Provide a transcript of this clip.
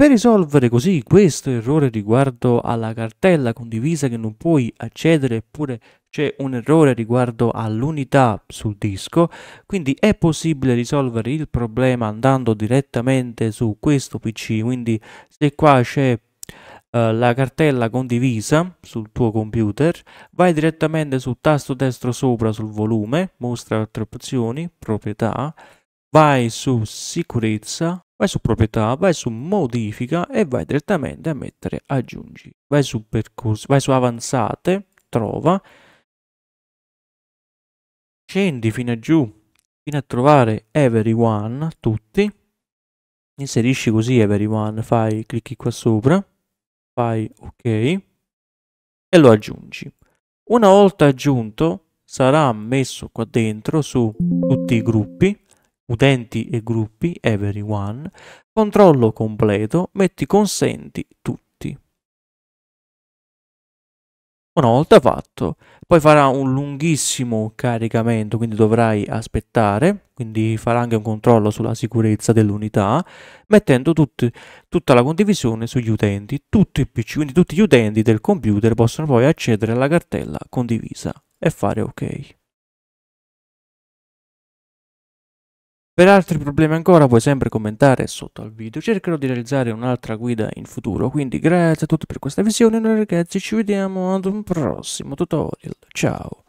Per risolvere così questo errore riguardo alla cartella condivisa che non puoi accedere eppure c'è un errore riguardo all'unità sul disco, quindi è possibile risolvere il problema andando direttamente su questo PC, quindi se qua c'è eh, la cartella condivisa sul tuo computer vai direttamente sul tasto destro sopra sul volume mostra altre opzioni proprietà vai su sicurezza, vai su proprietà, vai su modifica e vai direttamente a mettere aggiungi. Vai su percorsi, vai su avanzate, trova, scendi fino a giù, fino a trovare everyone, tutti, inserisci così everyone, fai clicchi qua sopra, fai ok e lo aggiungi. Una volta aggiunto sarà messo qua dentro su tutti i gruppi utenti e gruppi, everyone, controllo completo, metti consenti tutti. Una volta fatto, poi farà un lunghissimo caricamento, quindi dovrai aspettare, quindi farà anche un controllo sulla sicurezza dell'unità, mettendo tutti, tutta la condivisione sugli utenti, tutti i PC, quindi tutti gli utenti del computer possono poi accedere alla cartella condivisa e fare ok. Per altri problemi ancora puoi sempre commentare sotto al video, cercherò di realizzare un'altra guida in futuro, quindi grazie a tutti per questa visione, noi ragazzi ci vediamo ad un prossimo tutorial, ciao!